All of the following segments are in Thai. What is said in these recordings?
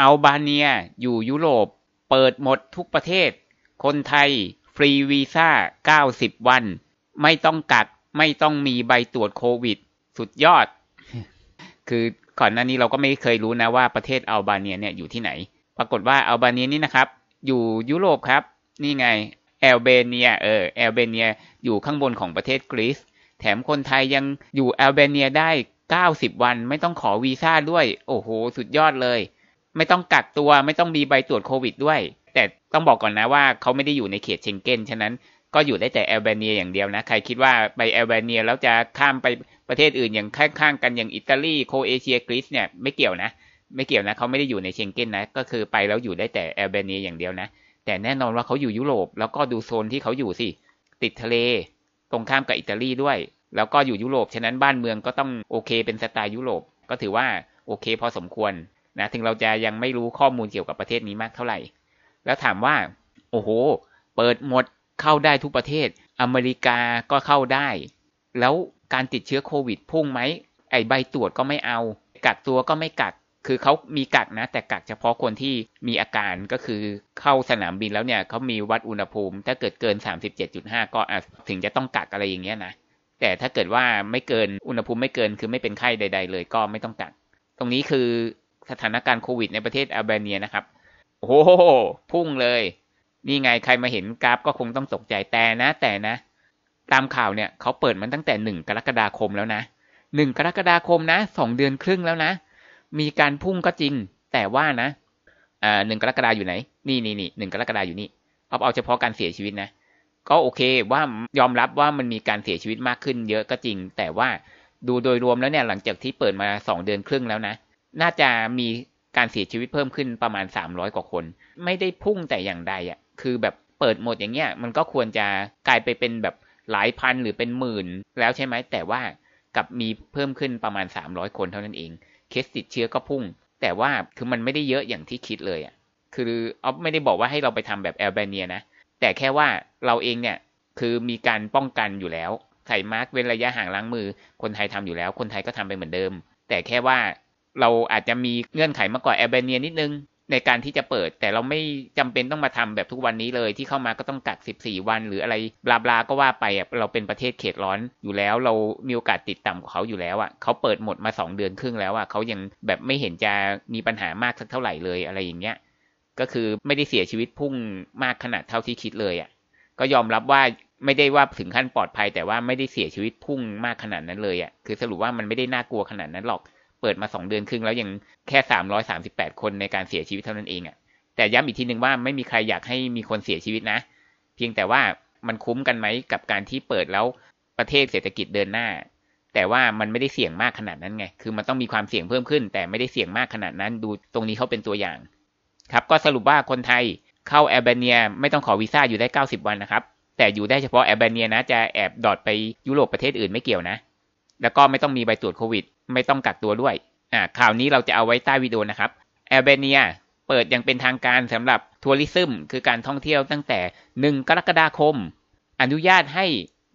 อัลบาเนีย อยู่ยุโรป เปิดหมดทุกประเทศ คนไทย ฟรีวีซ่า 90 วัน ไม่ต้องกัก ไม่ต้องมีใบตรวจโควิด สุดยอด คือก่อนหน้านี้เราก็ไม่เคยรู้นะว่าประเทศอัลบาเนียเนี่ยอยู่ที่ไหน ปรากฏว่าอัลบาเนียนี่นะครับ อยู่ยุโรปครับ นี่ไง แอลเบเนียเออแอลเบเนียอยู่ข้างบนของประเทศกรีซแถมคนไทยยังอยู่แอลเบเนียได้ 90 วัน ไม่ต้องขอวีซ่าด้วยโอ้โห สุดยอดเลยไม่ต้องกักตัวไม่ต้องมีใบตรวจโควิดด้วย แต่ต้องบอกก่อนนะว่าเขาไม่ได้อยู่ในเขตเชงเก้นฉะนั้นก็อยู่ได้แต่แอลเบเนียอย่างเดียวนะใครคิดว่าไปแอลเบเนียแล้วจะข้ามไปประเทศอื่นอย่างข้างๆกันอย่างอิตาลีโคเอเชียกรีซเนี่ยไม่เกี่ยวนะ ไม่เกี่ยวนะเขาไม่ได้อยู่ในเชงเก้นนะ ก็คือไปแล้วอยู่ได้แต่แอลเบเนียอย่างเดียวนะแต่แน่นอนว่าเขาอยู่ยุโรปแล้วก็ดูโซนที่เขาอยู่สิติดทะเล ตรงข้ามกับอิตาลีด้วย แล้วก็อยู่ยุโรปฉะนั้นบ้านเมืองก็ต้องโอเคเป็นสไตล์ยุโรปก็ถือว่าโอเคพอสมควรนะถึงเราจะยังไม่รู้ข้อมูลเกี่ยวกับประเทศนี้มากเท่าไหร่ แล้วถามว่า โอ้โห เปิดหมดเข้าได้ทุกประเทศ อเมริกาก็เข้าได้ แล้วการติดเชื้อโควิดพุ่งไหม ไอใบตรวจก็ไม่เอา กักตัวก็ไม่กัก คือเขามีกักนะ แต่กักเฉพาะคนที่มีอาการก็คือเข้าสนามบินแล้วเนี่ย เขามีวัดอุณหภูมิถ้าเกิดเกิน37.5ก็อาจถึงจะต้องกักอะไรอย่างเงี้ยนะแต่ถ้าเกิดว่าไม่เกินอุณหภูมิไม่เกินคือไม่เป็นไข้ใด ๆ เลย ก็ไม่ต้องกัก ตรงนี้คือสถานการณ์โควิดในประเทศอัลเบเนียนะครับ โอ้โหพุ่งเลย นี่ไงใครมาเห็นกราฟก็คงต้องตกใจ แต่นะ แต่นะ ตามข่าวเนี่ย เขาเปิดมันตั้งแต่หนึ่งกรกฎาคมแล้วนะหนึ่งกรกฎาคมนะสองเดือนครึ่งแล้วนะ มีการพุ่งก็จริง แต่ว่านะอ่าหนึ่งกรกฎาอยู่ไหน นี่นี่นี่หนึ่งกรกฎาอยู่นี่เอาเอาเฉพาะการเสียชีวิตนะ ก็โอเคว่ายอมรับว่ามันมีการเสียชีวิตมากขึ้น เยอะก็จริง แต่ว่าดูโดยรวมแล้วเนี่ย หลังจากที่เปิดมาสองเดือนครึ่งแล้วนะน่าจะมีการเสียชีวิตเพิ่มขึ้นประมาณสามร้อยกว่าคน ไม่ได้พุ่งแต่อย่างใดอ่ะ คือแบบเปิดหมดอย่างเงี้ย มันก็ควรจะกลายไปเป็นแบบหลายพันหรือเป็นหมื่น แล้วใช่ไหมแต่ว่ากับมีเพิ่มขึ้นประมาณสามร้อยคนเท่านั้นเอง เคสติดเชื้อก็พุ่ง แต่ว่าคือมันไม่ได้เยอะอย่างที่คิดเลยอ่ะคือออฟไม่ได้บอกว่าให้เราไปทำแบบแอลเบเนียนะ แต่แค่ว่าเราเองเนี่ยคือมีการป้องกันอยู่แล้วใส่มาร์กเว้นระยะห่างล้างมือ คนไทยทำอยู่แล้ว คนไทยก็ทำไปเหมือนเดิม แต่แค่ว่าเราอาจจะมีเงื่อนไขมากกว่าแอลเบเนียนิดนึง ในการที่จะเปิด แต่เราไม่จำเป็นต้องมาทำแบบทุกวันนี้เลย ที่เข้ามาก็ต้องกัก 14 วันหรืออะไรบลาบลาก็ว่าไปเราเป็นประเทศเขตร้อนอยู่แล้ว เรามีโอกาสติดต่ำกว่าเขาอยู่แล้วอ่ะเขาเปิดหมดมา2เดือนครึ่งแล้วอ่ะเขายังแบบไม่เห็นจะมีปัญหามากสักเท่าไหร่เลยอะไรอย่างเงี้ยก็คือไม่ได้เสียชีวิตพุ่งมากขนาดเท่าที่คิดเลยอ่ะก็ยอมรับว่าไม่ได้ว่าถึงขั้นปลอดภัย แต่ว่าไม่ได้เสียชีวิตพุ่งมากขนาดนั้นเลยอ่ะคือสรุปว่ามันไม่ได้น่ากลัวขนาดนั้นหรอกเปิดมาสองเดือนครึ่งแล้วยังแค่สามร้อยสามสิบแปดคนในการเสียชีวิตเท่านั้นเองอะ่ะแต่ย้ำอีกทีหนึ่งว่าไม่มีใครอยากให้มีคนเสียชีวิตนะ เพียงแต่ว่ามันคุ้มกันไหมกับการที่เปิดแล้วประเทศเศรษฐกิจเดินหน้า แต่ว่ามันไม่ได้เสี่ยงมากขนาดนั้นไง คือมันต้องมีความเสี่ยงเพิ่มขึ้น แต่ไม่ได้เสี่ยงมากขนาดนั้นดูตรงนี้เขาเป็นตัวอย่าง ครับก็สรุปว่าคนไทยเข้าแอลเบเนียไม่ต้องขอวีซ่าอยู่ได้90วันนะครับแต่อยู่ได้เฉพาะแอลเบเนียนะจะแอบดอดไปยุโรปประเทศอื่นไม่เกี่ยวนะแล้วก็ไม่ต้องมีใบตรวจโควิด ไม่ต้องกักตัวด้วยอ่าข่าวนี้เราจะเอาไว้ใต้วิดีโอนะครับแอลเบเนีย เปิดยังเป็นทางการสำหรับทัวริซึมคือการท่องเที่ยวตั้งแต่ 1 กรกฎาคม อนุญาตให้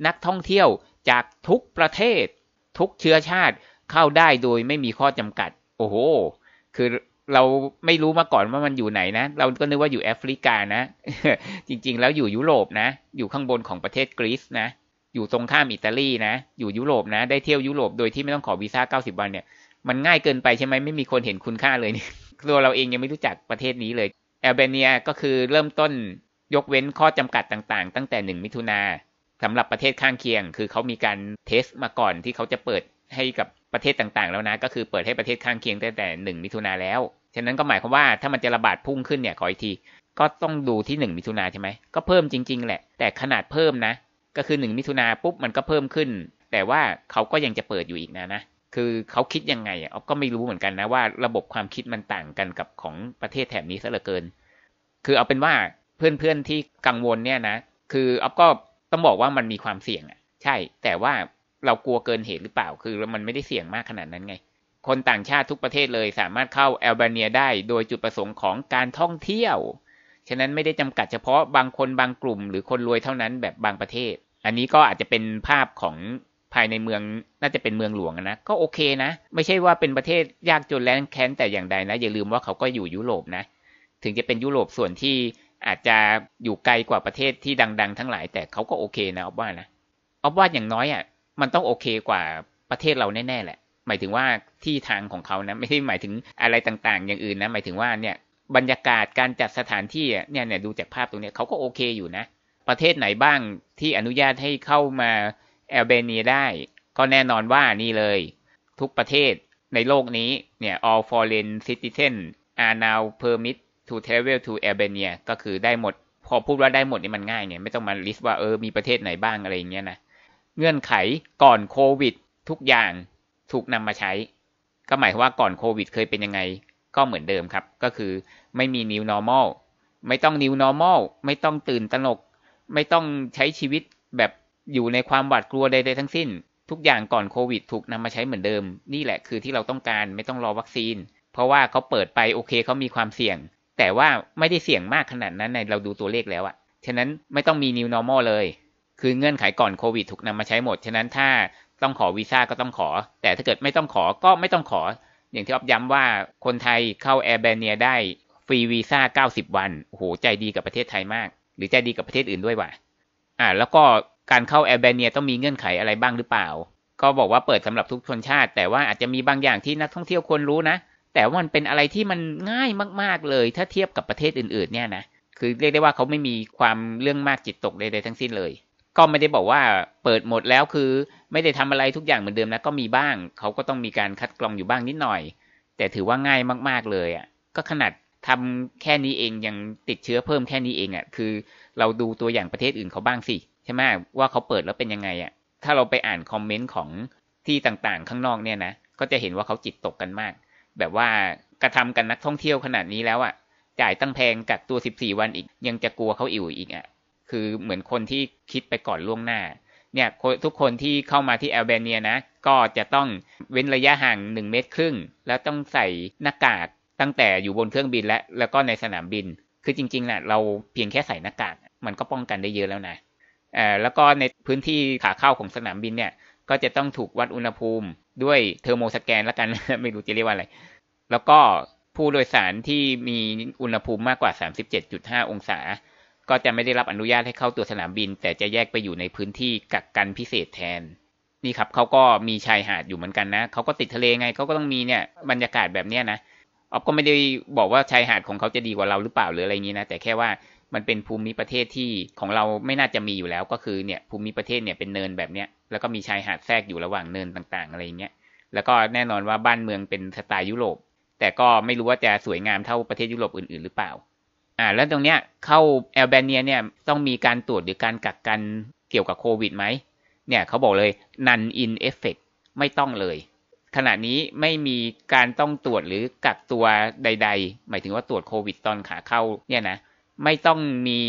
นักท่องเที่ยวจากทุกประเทศ ทุกเชื้อชาติเข้าได้โดยไม่มีข้อจำกัด โอ้โห คือเราไม่รู้มาก่อนว่ามันอยู่ไหนนะ เราก็นึกว่าอยู่แอฟริกานะ จริงๆ แล้วอยู่ยุโรปนะ อยู่ข้างบนของประเทศกรีซนะอยู่ตรงข้ามอิตาลีนะอยู่ยุโรปนะ ได้เที่ยวยุโรปโดยที่ไม่ต้องขอวีซ่าเก้าสิบวันเนี่ยมันง่ายเกินไปใช่ไหมไม่มีคนเห็นคุณค่าเลยตัวเราเองยังไม่รู้จักประเทศนี้เลยแอลเบเนียก็คือเริ่มต้นยกเว้นข้อจำกัดต่าง ๆ ตั้งแต่หนึ่งมิถุนาสำหรับประเทศข้างเคียง คือเขามีการเทสมาก่อนที่เขาจะเปิดให้กับประเทศต่างๆ แล้วนะก็คือเปิดให้ประเทศข้างเคียงตั้งแต่หนึ่งมิถุนาแล้วฉะนั้นก็หมายความว่าถ้ามันจะระบาดพุ่งขึ้นเนี่ยขออีกที ก็ต้องดูที่หนึ่งมิถุนาใช่ไหมก็เพิ่มจริงๆแหละ แต่ขนาดเพิ่มนะก็คือหนึ่งมิถุนาปุ๊บมันก็เพิ่มขึ้น แต่ว่าเขาก็ยังจะเปิดอยู่อีกนะนะคือเขาคิดยังไงอ่ะก็ไม่รู้เหมือนกันนะว่าระบบความคิดมันต่างกันกับของประเทศแถบนี้ซะเหลือเกิน คือเอาเป็นว่าเพื่อนๆ ที่กังวลเนี่ยนะคืออ๊อฟก็ต้องบอกว่ามันมีความเสี่ยงอ่ะ ใช่ แต่ว่าเรากลัวเกินเหตุหรือเปล่า คือมันไม่ได้เสี่ยงมากขนาดนั้นไง คนต่างชาติทุกประเทศเลยสามารถเข้าแอลเบเนียได้โดยจุดประสงค์ของการท่องเที่ยวฉะนั้นไม่ได้จำกัดเฉพาะบางคนบางกลุ่มหรือคนรวยเท่านั้นแบบบางประเทศ อันนี้ก็อาจจะเป็นภาพของภายในเมืองน่าจะเป็นเมืองหลวงนะก็โอเคนะ ไม่ใช่ว่าเป็นประเทศยากจนแล้งแค้นแต่อย่างใดนะอย่าลืมว่าเขาก็อยู่ยุโรปนะ ถึงจะเป็นยุโรปส่วนที่อาจจะอยู่ไกลกว่าประเทศที่ดัง ๆ ทั้งหลายแต่เขาก็โอเคนะออบว่านะออบว่าอย่างน้อยอ่ะมันต้องโอเคกว่าประเทศเราแน่ๆแหละ หมายถึงว่าที่ทางของเขานะไม่ได้หมายถึงอะไรต่าง ๆ อย่างอื่นนะ หมายถึงว่าเนี่ยบรรยากาศการจัดสถานที่เนี่ยเนี่ยดูจากภาพตรงนี้เขาก็โอเคอยู่นะ ประเทศไหนบ้างที่อนุญาตให้เข้ามา แอลเบเนียได้ ก็แน่นอนว่านี่เลย ทุกประเทศในโลกนี้เนี่ย all foreign citizen are now permit to travel to Albania ก็คือได้หมด พอพูดว่าได้หมดนี่มันง่ายเนี่ย ไม่ต้องมาลิสต์ว่าเออมีประเทศไหนบ้างอะไรอย่างเงี้ยนะ เงื่อนไขก่อนโควิด ทุกอย่างถูกนำมาใช้ ก็หมายความว่าก่อนโควิด เคยเป็นยังไงก็เหมือนเดิมครับ ก็คือไม่มี new normal ไม่ต้อง new normal ไม่ต้องตื่นตระหนก ไม่ต้องใช้ชีวิตแบบอยู่ในความหวาดกลัวใด ๆ ทั้งสิ้น ทุกอย่างก่อนโควิดถูกนำมาใช้เหมือนเดิม นี่แหละคือที่เราต้องการไม่ต้องรอวัคซีน เพราะว่าเขาเปิดไปโอเคเขามีความเสี่ยง แต่ว่าไม่ได้เสี่ยงมากขนาดนั้นในเราดูตัวเลขแล้วอะฉะนั้นไม่ต้องมี new normal เลย คือเงื่อนไขก่อนโควิดถูกนำมาใช้หมด ฉะนั้นถ้าต้องขอวีซ่าก็ต้องขอ แต่ถ้าเกิดไม่ต้องขอ ก็ไม่ต้องขออย่างที่อ๊อฟย้ำว่าคนไทยเข้าแอร์แบเนียได้ฟรีวีซ่า 90 วันโหใจดีกับประเทศไทยมาก หรือใจดีกับประเทศอื่นด้วยว่ะอ่าแล้วก็การเข้าแอร์แบเนียต้องมีเงื่อนไขอะไรบ้างหรือเปล่า ก็บอกว่าเปิดสำหรับทุกชนชาติ แต่ว่าอาจจะมีบางอย่างที่นักท่องเที่ยวควรรู้นะ แต่ว่ามันเป็นอะไรที่มันง่ายมากๆเลย ถ้าเทียบกับประเทศอื่น ๆ เนี่ยนะ คือเรียกได้ว่าเขาไม่มีความเรื่องมากจิตตกใดๆทั้งสิ้นเลยก็ไม่ได้บอกว่าเปิดหมดแล้วคือไม่ได้ทำอะไรทุกอย่างเหมือนเดิมนะก็มีบ้างเขาก็ต้องมีการคัดกรองอยู่บ้างนิดหน่อย แต่ถือว่าง่ายมากๆเลยอ่ะก็ขนาดทำแค่นี้เองยังติดเชื้อเพิ่มแค่นี้เองอ่ะคือเราดูตัวอย่างประเทศอื่นเขาบ้างสิ ใช่ไหมว่าเขาเปิดแล้วเป็นยังไงอ่ะถ้าเราไปอ่านคอมเมนต์ของที่ต่างๆข้างนอกเนี่ยนะก็จะเห็นว่าเขาจิตตกกันมาก แบบว่ากระทำกันนักท่องเที่ยวขนาดนี้แล้วอ่ะจ่ายตั้งแพงกักตัว 14 วันอีกยังจะกลัวเขาอิ่วอีกอ่ะคือเหมือนคนที่คิดไปก่อนล่วงหน้า เนี่ยทุกคนที่เข้ามาที่แอลเบเนียนะ ก็จะต้องเว้นระยะห่าง1เมตรครึ่ง แล้วต้องใส่หน้ากากตั้งแต่อยู่บนเครื่องบินและแล้วก็ในสนามบิน คือจริงๆนะ่ะ เราเพียงแค่ใส่หน้ากากมันก็ป้องกันได้เยอะแล้วนะอ่าแล้วก็ในพื้นที่ขาเข้าของสนามบินเนี่ย ก็จะต้องถูกวัดอุณหภูมิด้วยเทอร์โมสแกนแล้วกันไม่รู้จะเรียกว่าอะไรแล้วก็ผู้โดยสารที่มีอุณหภูมิมากกว่า37.5องศาก็จะไม่ได้รับอนุญาตให้เข้าตัวสนามบิน แต่จะแยกไปอยู่ในพื้นที่กักกันพิเศษแทน นี่ครับเขาก็มีชายหาดอยู่เหมือนกันนะเขาก็ติดทะเลไงเขาก็ต้องมีเนี่ยบรรยากาศแบบเนี้ยนะออฟก็ไม่ได้บอกว่าชายหาดของเขาจะดีกว่าเราหรือเปล่าหรืออะไรงี้นะแต่แค่ว่ามันเป็นภูมิประเทศที่ของเราไม่น่าจะมีอยู่แล้วก็คือเนี่ยภูมิประเทศเนี่ยเป็นเนินแบบเนี้ยแล้วก็มีชายหาดแทรกอยู่ระหว่างเนินต่างๆ อะไรเงี้ยแล้วก็แน่นอนว่าบ้านเมืองเป็นสไตล์ยุโรป แต่ก็ไม่รู้ว่าจะสวยงามเท่าประเทศยุโรปอื่นๆหรือเปล่าอ่าแล้วตรงเนี้ยเข้าแอลเบเนียเนี่ยต้องมีการตรวจหรือการกักกันเกี่ยวกับโควิดไหมเนี่ยเขาบอกเลย none in effect ไม่ต้องเลย ขณะนี้ไม่มีการต้องตรวจหรือกักตัวใด ๆ หมายถึงว่าตรวจโควิดตอนขาเข้าเนี่ยนะไม่ต้องมี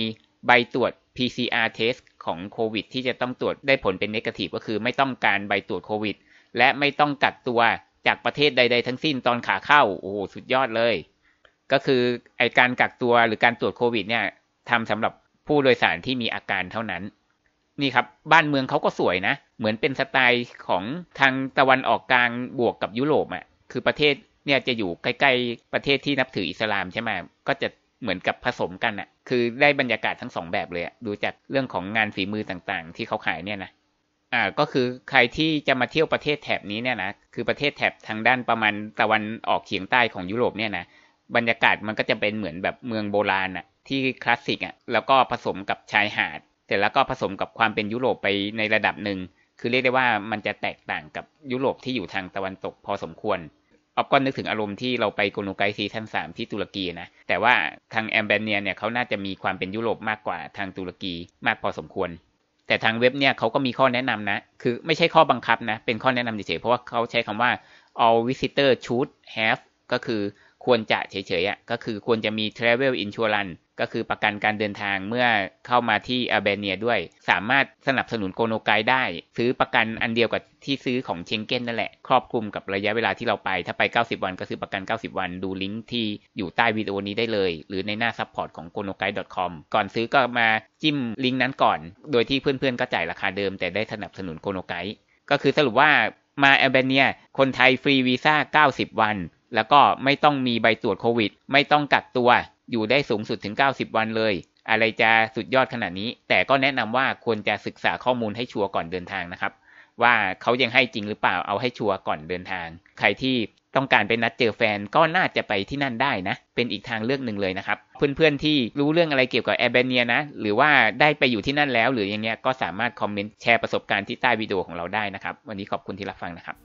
ใบตรวจ PCR test ของโควิดที่จะต้องตรวจได้ผลเป็นเนกาทีฟก็คือไม่ต้องการใบตรวจโควิดและไม่ต้องกักตัวจากประเทศใด ๆ ทั้งสิ้นตอนขาเข้าโอ้โหสุดยอดเลยก็คือไอการกักตัวหรือการตรวจโควิด เนี่ยทำสำหรับผู้โดยสารที่มีอาการเท่านั้น นี่ครับบ้านเมืองเขาก็สวยนะ เหมือนเป็นสไตล์ของทางตะวันออกกลางบวกกับยุโรปอะ่ะ คือประเทศเนี่ยจะอยู่ใกล้ๆ ประเทศที่นับถืออิสลามใช่ไหมก็จะเหมือนกับผสมกันอะ่ะคือได้บรรยากาศทั้งสองแบบเลยดูจากเรื่องของงานฝีมือต่างๆ ที่เขาขายเนี่ยนะอ่าก็คือใครที่จะมาเที่ยวประเทศแถบนี้เนี่ยนะคือประเทศแถบทางด้านประมาณตะวันออกเฉียงใต้ของยุโรปเนี่ยนะบรรยากาศมันก็จะเป็นเหมือนแบบเมืองโบราณอะที่คลาสสิกอะแล้วก็ผสมกับชายหาดเสร็จแล้วก็ผสมกับความเป็นยุโรปไปในระดับหนึ่งคือเรียกได้ว่ามันจะแตกต่างกับยุโรปที่อยู่ทางตะวันตกพอสมควรออฟก็นึกถึงอารมณ์ที่เราไปโกนูไกซีทั้นสามที่ตุรกีนะแต่ว่าทางแอมเบเนียเนี่ยเขาน่าจะมีความเป็นยุโรปมากกว่าทางตุรกีมากพอสมควรแต่ทางเว็บเนี่ยเขาก็มีข้อแนะนำนะ คือไม่ใช่ข้อบังคับนะ เป็นข้อแนะนำเฉยๆเพราะว่าเขาใช้คำว่า all visitor should have ก็คือควรจะเฉยๆอ่ะก็คือควรจะมี Travel Insurance ก็คือประกันการเดินทางเมื่อเข้ามาที่อาเบเนียด้วย สามารถสนับสนุนโกโนไกได้ ซื้อประกันอันเดียวกับที่ซื้อของเชงเก้นนั่นแหละครอบคลุมกับระยะเวลาที่เราไปถ้าไป 90 วันก็ซื้อประกัน 90 วันดูลิงก์ที่อยู่ใต้วิดีโอนี้ได้เลย หรือในหน้าซัพพอร์ตของ g o n o g u i d e c o m ก่อนซื้อก็มาจิ้มลิงก์นั้นก่อน โดยที่เพื่อนๆ ก็จ่ายราคาเดิมแต่ได้สนับสนุนโกโนไกก็คือสรุปว่ามาแอาเบเนียคนไทยฟรีวีซ่า 90 วันแล้วก็ไม่ต้องมีใบตรวจโควิด ไม่ต้องกักตัวอยู่ได้สูงสุดถึง 90 วันเลย อะไรจะสุดยอดขนาดนี้ แต่ก็แนะนำว่าควรจะศึกษาข้อมูลให้ชัวร์ก่อนเดินทางนะครับว่าเขายังให้จริงหรือเปล่าเอาให้ชัวร์ก่อนเดินทาง ใครที่ต้องการไปนัดเจอแฟนก็น่าจะไปที่นั่นได้นะ เป็นอีกทางเลือกหนึ่งเลยนะครับ เพื่อนๆที่รู้เรื่องอะไรเกี่ยวกับแอร์เบเนียนะหรือว่าได้ไปอยู่ที่นั่นแล้ว หรืออย่างเงี้ยก็สามารถคอมเมนต์แชร์ประสบการณ์ที่ใต้วิดีโอของเราได้นะครับวันนี้ขอบคุณที่รับฟังนะครับ